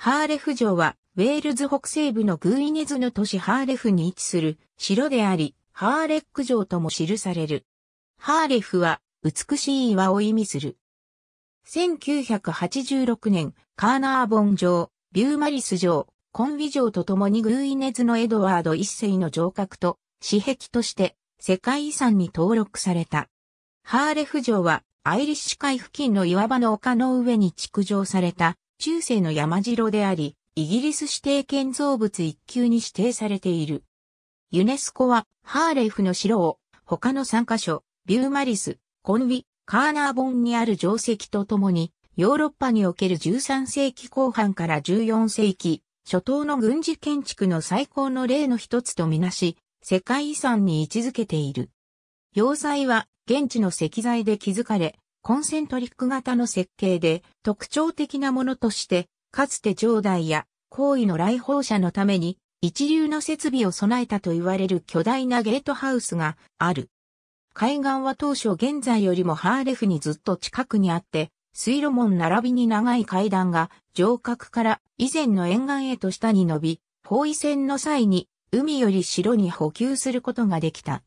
ハーレフ城は、ウェールズ北西部のグーイネズの都市ハーレフに位置する城であり、ハーレック城とも記される。ハーレフは、美しい岩を意味する。1986年、カーナーボン城、ビューマリス城、コンビ城と共にグーイネズのエドワード一世の城郭と、史壁として、世界遺産に登録された。ハーレフ城は、アイリッシュ海付近の岩場の丘の上に築城された、中世の山城であり、イギリス指定建造物一級に指定されている。ユネスコは、ハーレイフの城を、他の3カ所、ビューマリス、コンビ、カーナーボンにある城跡とともに、ヨーロッパにおける13世紀後半から14世紀、初頭の軍事建築の最高の例の一つとみなし、世界遺産に位置づけている。要塞は現地の石材で築かれ、コンセントリック型の設計で特徴的なものとして、かつて上代や行為の来訪者のために一流の設備を備えたと言われる巨大なゲートハウスがある。海岸は当初現在よりもハーレフにずっと近くにあって、水路門並びに長い階段が上角から以前の沿岸へと下に伸び、包囲戦の際に海より城に補給することができた。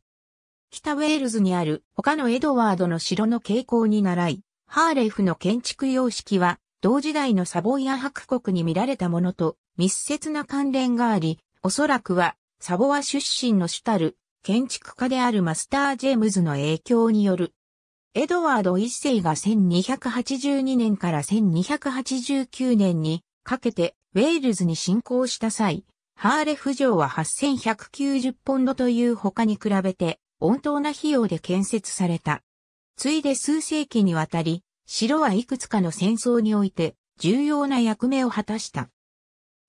北ウェールズにある他のエドワードの城の傾向に倣い、ハーレフの建築様式は同時代のサボイア博国に見られたものと密接な関連があり、おそらくはサボア出身の主たる建築家であるマスター・ジェームズの影響による。エドワード一世が1282年から1289年にかけてウェールズに侵攻した際、ハーレフ城は8190ポンドという他に比べて温当な費用で建設された。ついで数世紀にわたり、城はいくつかの戦争において重要な役目を果たした。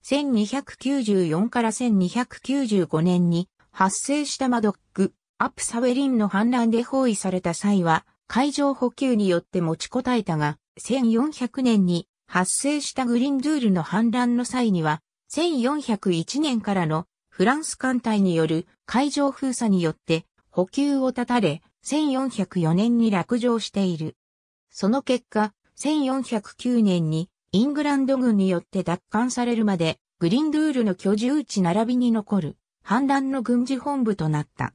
1294から1295年に発生したマドック、アップサウェリンの反乱で包囲された際は、海上補給によって持ちこたえたが、1400年に発生したグリンドゥールの反乱の際には、1401年からのフランス艦隊による海上封鎖によって補給を断たれ、1404年に落城している。その結果、1409年にイングランド軍によって奪還されるまで、グリンドゥールの居住地並びに残る、反乱の軍事本部となった。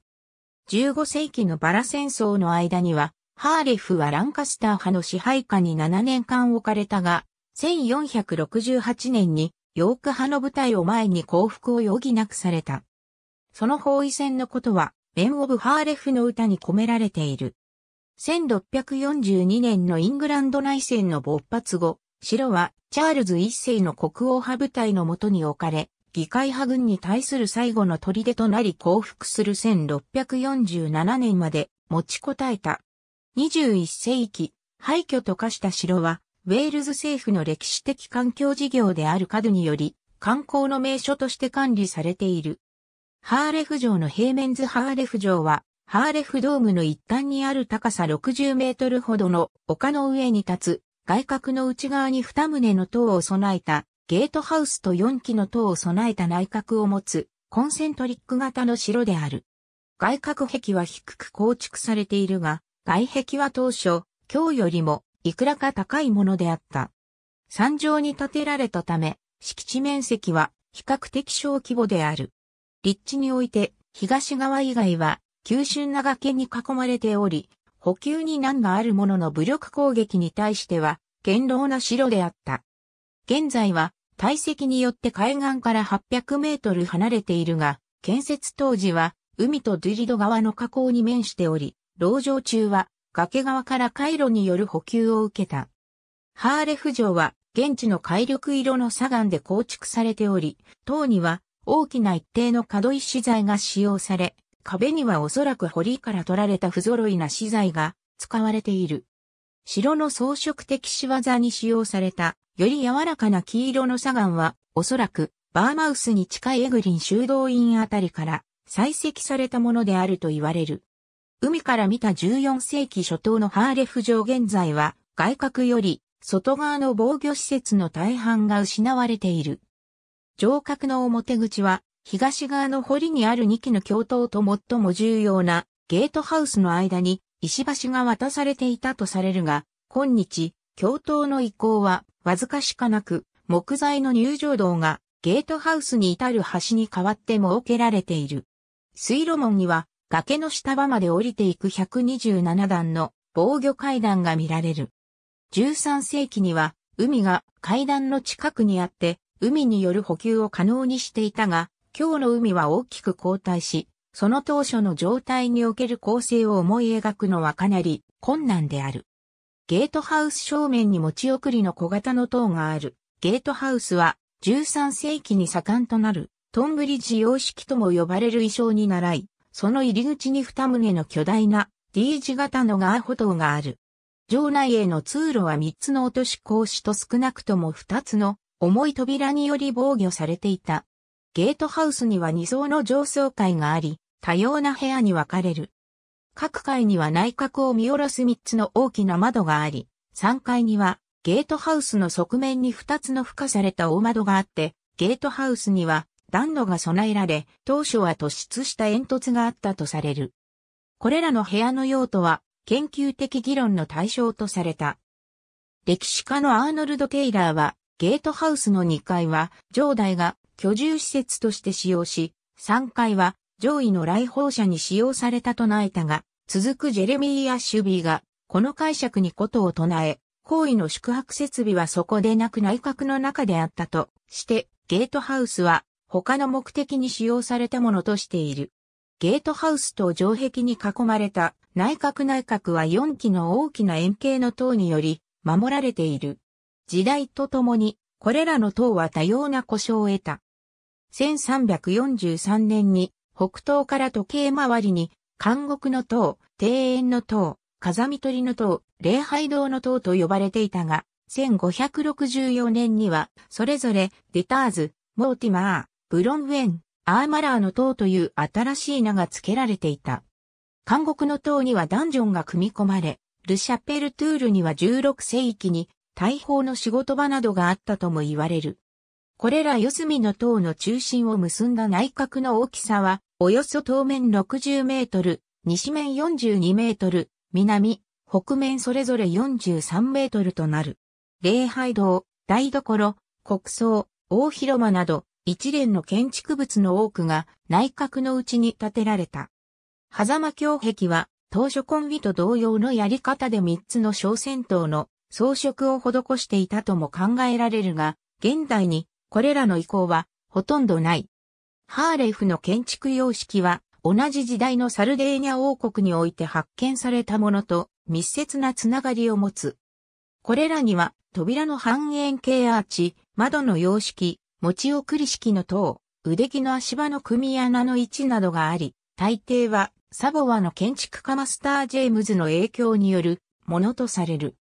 15世紀のバラ戦争の間には、ハーレフはランカスター派の支配下に7年間置かれたが、1468年にヨーク派の部隊を前に降伏を余儀なくされた。その包囲戦のことは、レン・オブ・ハーレフの歌に込められている。1642年のイングランド内戦の勃発後、城はチャールズ一世の国王派部隊のもとに置かれ、議会派軍に対する最後の砦となり降伏する1647年まで持ちこたえた。21世紀、廃墟と化した城は、ウェールズ政府の歴史的環境事業であるカドにより、観光の名所として管理されている。ハーレフ城の平面図ハーレフ城は、ハーレフドームの一端にある高さ60メートルほどの丘の上に立つ、外角の内側に2棟の塔を備えた、ゲートハウスと4基の塔を備えた内角を持つ、コンセントリック型の城である。外角壁は低く構築されているが、外壁は当初、今日よりも、いくらか高いものであった。山上に建てられたため、敷地面積は比較的小規模である。立地において、東側以外は、急峻な崖に囲まれており、補給に難があるものの武力攻撃に対しては、堅牢な城であった。現在は、体積によって海岸から800メートル離れているが、建設当時は、海とドゥリド川の河口に面しており、籠城中は、崖側から回路による補給を受けた。ハーレフ城は、現地の海力色の砂岩で構築されており、塔には、大きな一定の可石資材が使用され、壁にはおそらく堀から取られた不揃いな資材が使われている。城の装飾的仕業に使用された、より柔らかな黄色の砂岩は、おそらく、バーマウスに近いエグリン修道院あたりから採石されたものであると言われる。海から見た14世紀初頭のハーレフ城現在は外角より外側の防御施設の大半が失われている。城郭の表口は、東側の堀にある2基の教頭と最も重要なゲートハウスの間に石橋が渡されていたとされるが、今日、教頭の移行はわずかしかなく、木材の入場道がゲートハウスに至る橋に代わって設けられている。水路門には崖の下場まで降りていく127段の防御階段が見られる。13世紀には海が階段の近くにあって海による補給を可能にしていたが、今日の海は大きく後退し、その当初の状態における構成を思い描くのはかなり困難である。ゲートハウス正面に持ち送りの小型の塔がある。ゲートハウスは13世紀に盛んとなるトンブリッジ様式とも呼ばれる衣装に習い、その入り口に二棟の巨大な D 字型のガーホ塔がある。城内への通路は三つの落とし格子と少なくとも二つの重い扉により防御されていた。ゲートハウスには2層の上層階があり、多様な部屋に分かれる。各階には内角を見下ろす3つの大きな窓があり、3階にはゲートハウスの側面に2つの付加された大窓があって、ゲートハウスには暖炉が備えられ、当初は突出した煙突があったとされる。これらの部屋の用途は研究的議論の対象とされた。歴史家のアーノルド・テイラーはゲートハウスの2階は、城代が居住施設として使用し、3階は上位の来訪者に使用されたと唱えたが、続くジェレミー・アッシュビーが、この解釈にことを唱え、行為の宿泊設備はそこでなく内閣の中であったとして、ゲートハウスは他の目的に使用されたものとしている。ゲートハウスと城壁に囲まれた内閣内閣は4基の大きな円形の塔により守られている。時代とともに、これらの塔は多様な故障を得た。1343年に、北東から時計回りに、監獄の塔、庭園の塔、風見取りの塔、礼拝堂の塔と呼ばれていたが、1564年には、それぞれ、ディターズ、モーティマー、ブロンウェン、アーマラーの塔という新しい名が付けられていた。監獄の塔にはダンジョンが組み込まれ、ルシャペルトゥールには16世紀に大砲の仕事場などがあったとも言われる。これら四隅の塔の中心を結んだ内角の大きさは、およそ東面60メートル、西面42メートル、南、北面それぞれ43メートルとなる。礼拝堂、台所、国葬、大広間など、一連の建築物の多くが内閣のうちに建てられた。狭間橋壁は、当初コンビと同様のやり方で3つの小戦闘の装飾を施していたとも考えられるが、現代にこれらの遺構はほとんどない。ハーレフの建築様式は同じ時代のサルデーニャ王国において発見されたものと密接なつながりを持つ。これらには扉の半円形アーチ、窓の様式、持ち送り式の塔、腕木の足場の組み穴の位置などがあり、大抵はサボワの建築家マスター・ジェームズの影響によるものとされる。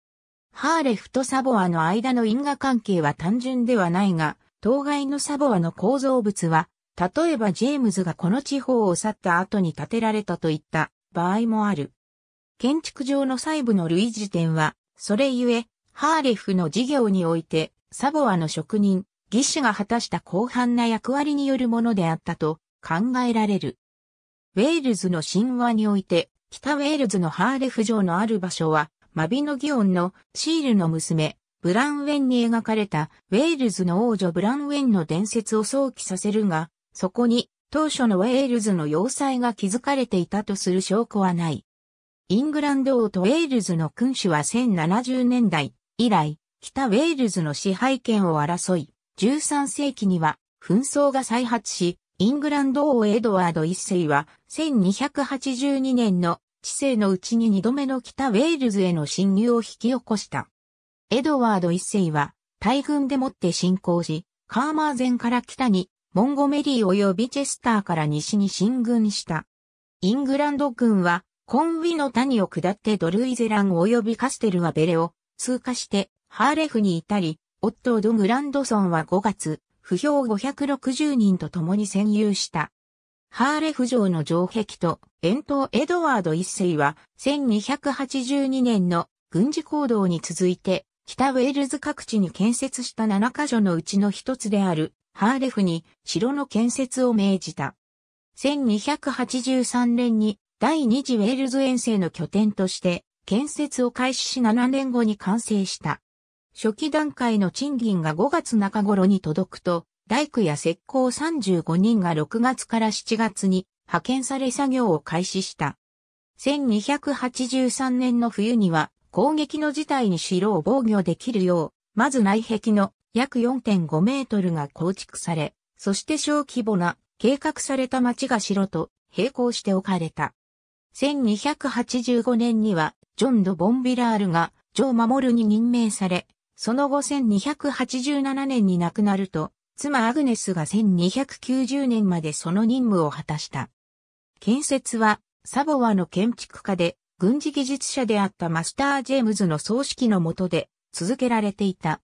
ハーレフとサボアの間の因果関係は単純ではないが、当該のサボアの構造物は、例えばジェームズがこの地方を去った後に建てられたといった場合もある。建築上の細部の類似点は、それゆえ、ハーレフの事業において、サボアの職人、技師が果たした広範な役割によるものであったと考えられる。ウェールズの神話において、北ウェールズのハーレフ城のある場所は、マビノギオンのシールの娘、ブランウェンに描かれたウェールズの王女ブランウェンの伝説を想起させるが、そこに当初のウェールズの要塞が築かれていたとする証拠はない。イングランド王とウェールズの君主は1070年代以来、北ウェールズの支配権を争い、13世紀には紛争が再発し、イングランド王エドワード一世は1282年の治世のうちに二度目の北ウェールズへの侵入を引き起こした。エドワード一世は大軍でもって侵攻し、カーマーゼンから北に、モンゴメリー及びチェスターから西に進軍した。イングランド軍は、コンウィの谷を下ってドルイゼラン及びカステルはベレを通過してハーレフに至り、オットー・ド・グランドソンは5月、不評560人と共に占有した。ハーレフ城の城壁と、遠東エドワード一世は、1282年の軍事行動に続いて、北ウェールズ各地に建設した7カ所のうちの一つである、ハーレフに城の建設を命じた。1283年に第二次ウェールズ遠征の拠点として建設を開始し7年後に完成した。初期段階の賃金が5月中頃に届くと大工や石膏35人が6月から7月に派遣され作業を開始した。1283年の冬には攻撃の事態に城を防御できるよう、まず内壁の約4.5メートルが構築され、そして小規模な計画された町が城と並行して置かれた。1285年にはジョン・ド・ボンビラールが城守るに任命され、その後1287年に亡くなると、妻アグネスが1290年までその任務を果たした。建設は、サボワの建築家で、軍事技術者であったマスター・ジェームズの葬式のの下で、続けられていた。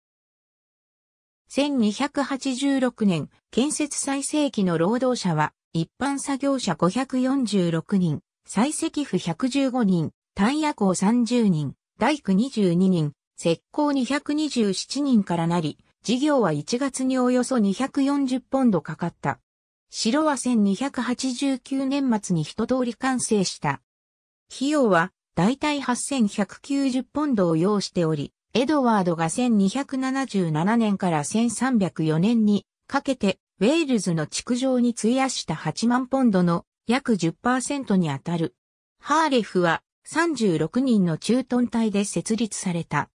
1286年、建設最盛期の労働者は、一般作業者546人、採石府115人、タイヤ工30人、大工22人、石膏227人からなり、事業は1月におよそ240ポンドかかった。城は1289年末に一通り完成した。費用はだいたい8190ポンドを要しており、エドワードが1277年から1304年にかけてウェールズの築城に費やした8万ポンドの約10%にあたる。ハーレフは36人の駐屯隊で設立された。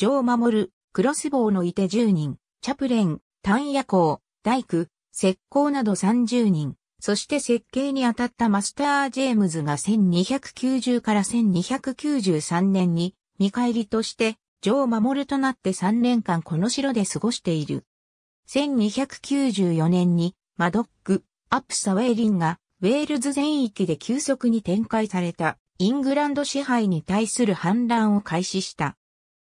城を守るクロスボウのいて10人、チャプレン、単夜行、大工、石膏など30人、そして設計に当たったマスター・ジェームズが1290から1293年に見返りとして城守となって3年間この城で過ごしている。1294年にマドック、アプサ・ウェイリンがウェールズ全域で急速に展開されたイングランド支配に対する反乱を開始した。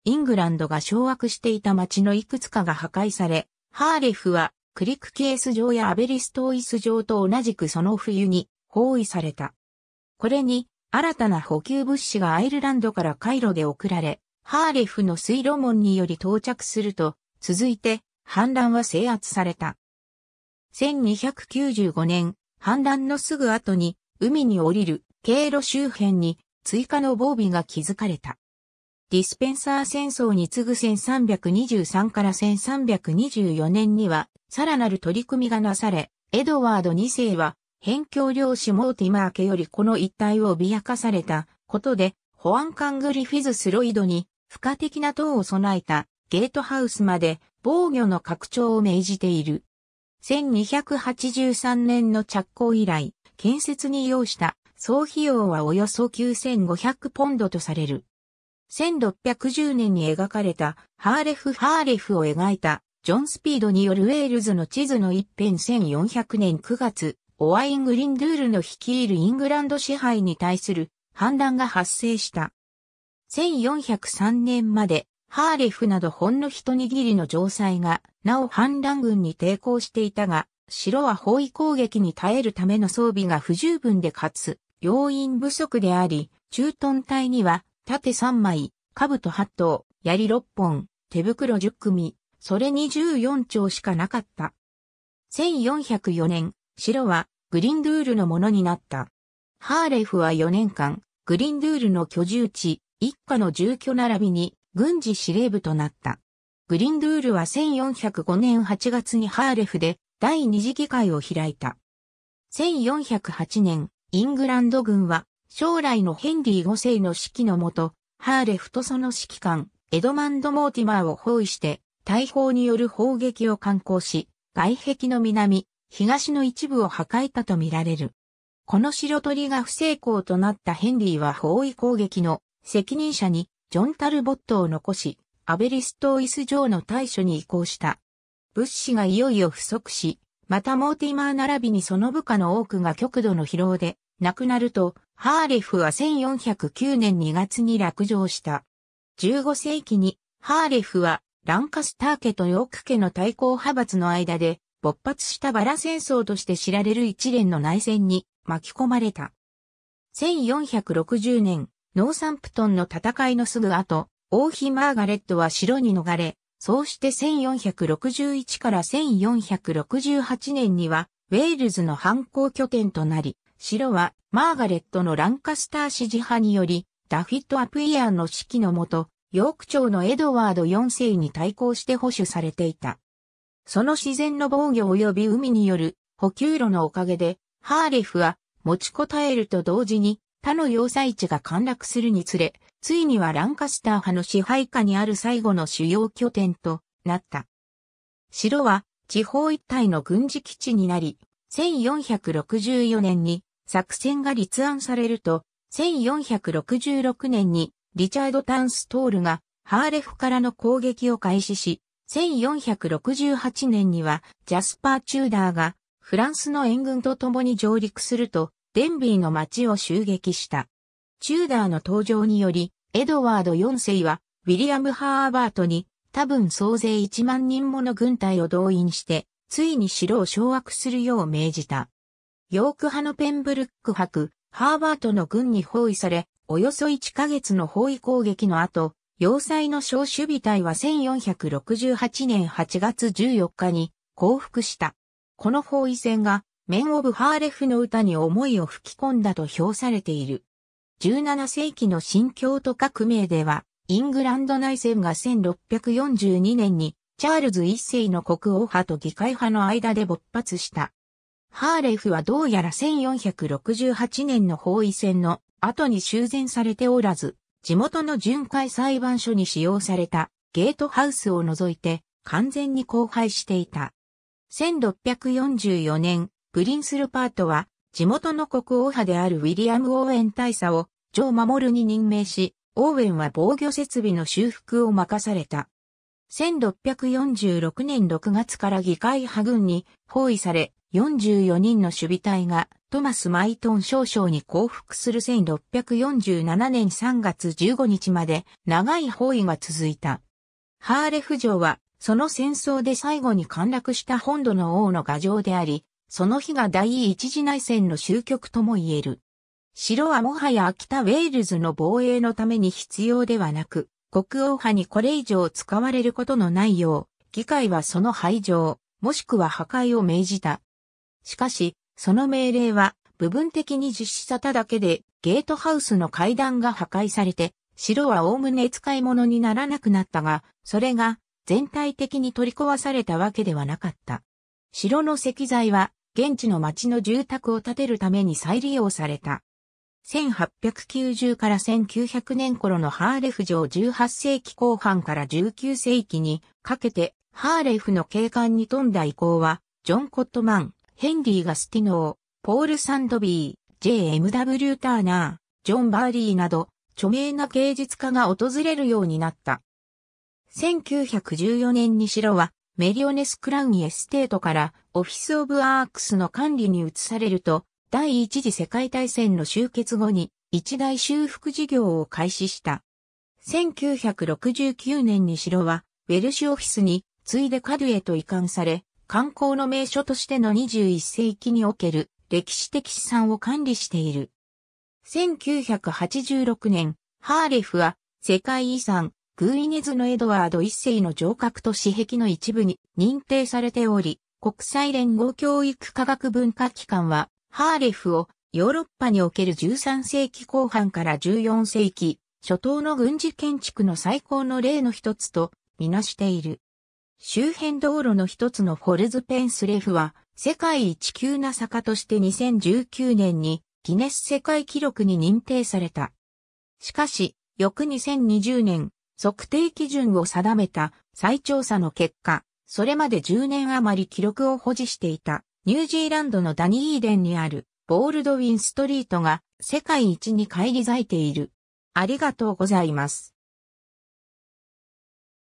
イングランドが掌握していた町のいくつかが破壊され、ハーレフはクリックケース城やアベリストーイス城と同じくその冬に包囲された。これに新たな補給物資がアイルランドからカイロで送られ、ハーレフの水路門により到着すると、続いて反乱は制圧された。1295年、反乱のすぐ後に海に降りる経路周辺に追加の防備が築かれた。ディスペンサー戦争に次ぐ1323から1324年には、さらなる取り組みがなされ、エドワード2世は、辺境漁師モーティマー家よりこの一帯を脅かされたことで、保安官グリフィズ・スロイドに、付加的な塔を備えたゲートハウスまで防御の拡張を命じている。1283年の着工以来、建設に要した総費用はおよそ9500ポンドとされる。1610年に描かれたハーレフ・ハーレフを描いたジョン・スピードによるウェールズの地図の一辺1400年9月、オワイン・グリンドゥールの率いるイングランド支配に対する反乱が発生した。1403年までハーレフなどほんの一握りの城塞が、なお反乱軍に抵抗していたが、城は包囲攻撃に耐えるための装備が不十分でかつ、要員不足であり、駐屯隊には縦3枚、兜8頭、槍6本、手袋10組、それに14丁しかなかった。1404年、白はグリンドゥールのものになった。ハーレフは4年間、グリンドゥールの居住地、一家の住居並びに軍事司令部となった。グリンドゥールは1405年8月にハーレフで第二次議会を開いた。1408年、イングランド軍は将来のヘンリー5世の指揮のもと、ハーレフとその指揮官、エドマンド・モーティマーを包囲して、大砲による砲撃を敢行し、外壁の南、東の一部を破壊たとみられる。この白鳥が不成功となったヘンリーは包囲攻撃の責任者にジョン・タルボットを残し、アベリストイス城の対処に移行した。物資がいよいよ不足し、またモーティマー並びにその部下の多くが極度の疲労で亡くなると、ハーレフは1409年2月に落城した。15世紀にハーレフはランカスター家とヨーク家の対抗派閥の間で勃発したバラ戦争として知られる一連の内戦に巻き込まれた。1460年、ノーサンプトンの戦いのすぐ後、王妃マーガレットは城に逃れ、そうして1461から1468年には、ウェールズの反抗拠点となり、城はマーガレットのランカスター支持派により、ダフィット・アプイアンの指揮のもと、ヨーク朝のエドワード4世に対抗して保守されていた。その自然の防御及び海による補給路のおかげで、ハーレフは持ちこたえると同時に他の要塞地が陥落するにつれ、ついにはランカスター派の支配下にある最後の主要拠点となった。城は地方一帯の軍事基地になり、1464年に作戦が立案されると、1466年にリチャード・タンストールがハーレフからの攻撃を開始し、1468年にはジャスパー・チューダーがフランスの援軍と共に上陸すると、デンビーの町を襲撃した。チューダーの登場により、エドワード4世はウィリアム・ハーバートに多分総勢1万人もの軍隊を動員して、ついに城を掌握するよう命じた。ヨーク派のペンブルック博、ハーバートの軍に包囲され、およそ1ヶ月の包囲攻撃の後、要塞の小守備隊は1468年8月14日に降伏した。この包囲戦が、メン・オブ・ハーレフの歌に思いを吹き込んだと評されている。17世紀の新教徒革命では、イングランド内戦が1642年に、チャールズ一世の国王派と議会派の間で勃発した。ハーレフはどうやら1468年の包囲戦の後に修繕されておらず、地元の巡回裁判所に使用されたゲートハウスを除いて完全に荒廃していた。1644年、プリンスルパートは地元の国王派であるウィリアム・オーエン大佐をジョー・マモルに任命し、オーウェンは防御設備の修復を任された。1646年6月から議会派軍に包囲され、44人の守備隊がトマス・マイトン少将に降伏する1647年3月15日まで長い包囲が続いた。ハーレフ城はその戦争で最後に陥落した本土の王の牙城であり、その日が第一次内戦の終局とも言える。城はもはや秋田ウェールズの防衛のために必要ではなく、国王派にこれ以上使われることのないよう、議会はその廃場、もしくは破壊を命じた。しかし、その命令は部分的に実施されただけで、ゲートハウスの階段が破壊されて、城は概ね使い物にならなくなったが、それが全体的に取り壊されたわけではなかった。城の石材は現地の町の住宅を建てるために再利用された。1890から1900年頃のハーレフ城18世紀後半から19世紀にかけてハーレフの景観に富んだ遺構は、ジョン・コットマン、ヘンリー・ガスティノー、ポール・サンドビー、J.M.W. ターナー、ジョン・バーリーなど、著名な芸術家が訪れるようになった。1914年に城は、メリオネス・クラウン・エステートから、オフィス・オブ・アークスの管理に移されると、第一次世界大戦の終結後に一大修復事業を開始した。1969年に城はウェルシュオフィスに次いでカデュへと移管され、観光の名所としての21世紀における歴史的資産を管理している。1986年、ハーレフは世界遺産グーイネズのエドワード一世の城郭と史壁の一部に認定されており、国際連合教育科学文化機関はハーレフをヨーロッパにおける13世紀後半から14世紀初頭の軍事建築の最高の例の一つとみなしている。周辺道路の一つのフォルズペンスレフは世界一級な坂として2019年にギネス世界記録に認定された。しかし、翌2020年、測定基準を定めた再調査の結果、それまで10年余り記録を保持していたニュージーランドのダニーイーデンにあるボールドウィンストリートが世界一に返り咲いている。ありがとうございます。